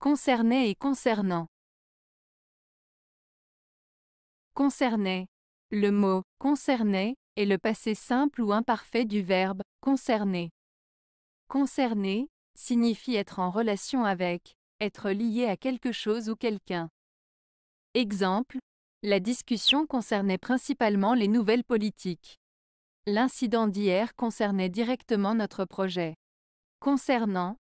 Concerné et concernant. Concerné. Le mot concerné est le passé simple ou imparfait du verbe concerner. Concerner signifie être en relation avec, être lié à quelque chose ou quelqu'un. Exemple, la discussion concernait principalement les nouvelles politiques. L'incident d'hier concernait directement notre projet. Concernant,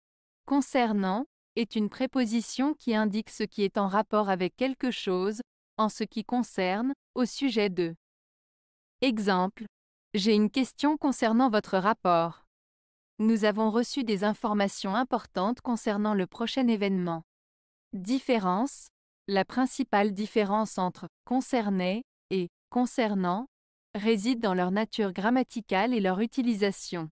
concernant est une préposition qui indique ce qui est en rapport avec quelque chose, en ce qui concerne, au sujet de. Exemple. J'ai une question concernant votre rapport. Nous avons reçu des informations importantes concernant le prochain événement. Différence. La principale différence entre concerné et concernant réside dans leur nature grammaticale et leur utilisation.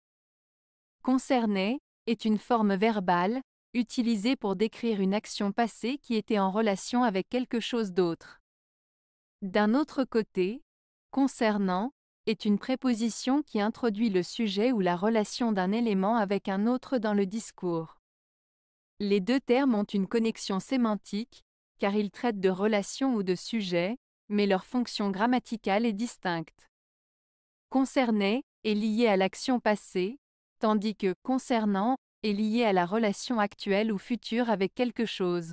Concerner » est une forme verbale utilisé pour décrire une action passée qui était en relation avec quelque chose d'autre. D'un autre côté, concernant est une préposition qui introduit le sujet ou la relation d'un élément avec un autre dans le discours. Les deux termes ont une connexion sémantique, car ils traitent de relations ou de sujets, mais leur fonction grammaticale est distincte. Concerner est lié à l'action passée, tandis que concernant est lié à la relation actuelle ou future avec quelque chose.